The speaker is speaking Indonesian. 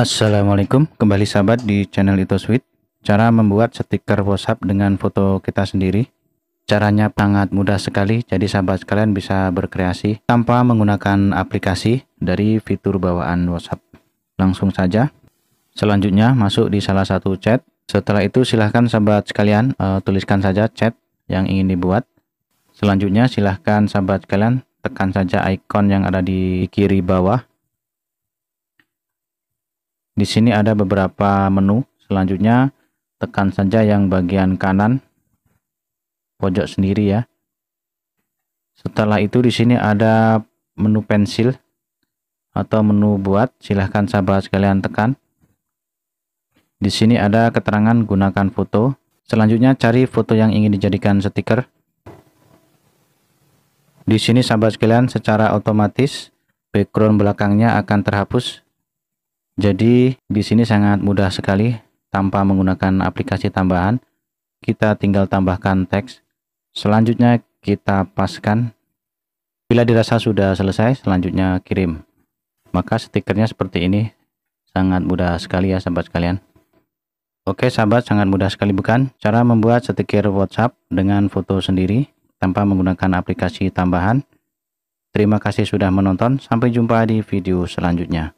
Assalamualaikum, kembali sahabat di channel itu sweet. Cara membuat stiker WhatsApp dengan foto kita sendiri. Caranya sangat mudah sekali, jadi sahabat sekalian bisa berkreasi tanpa menggunakan aplikasi dari fitur bawaan WhatsApp. Langsung saja. Selanjutnya masuk di salah satu chat. Setelah itu silahkan sahabat sekalian uh, tuliskan saja chat yang ingin dibuat. Selanjutnya silahkan sahabat sekalian tekan saja ikon yang ada di kiri bawah di sini ada beberapa menu. Selanjutnya tekan saja yang bagian kanan pojok sendiri ya. Setelah itu di sini ada menu pensil atau menu buat. Silahkan sahabat sekalian tekan. Di sini ada keterangan gunakan foto. Selanjutnya cari foto yang ingin dijadikan stiker. Di sini sahabat sekalian secara otomatis background belakangnya akan terhapus jadi di sini sangat mudah sekali tanpa menggunakan aplikasi tambahan. Kita tinggal tambahkan teks. Selanjutnya kita paskan. Bila dirasa sudah selesai, selanjutnya kirim. Maka stikernya seperti ini. Sangat mudah sekali ya sahabat sekalian. Oke sahabat, sangat mudah sekali bukan? Cara membuat stiker WhatsApp dengan foto sendiri tanpa menggunakan aplikasi tambahan. Terima kasih sudah menonton. Sampai jumpa di video selanjutnya.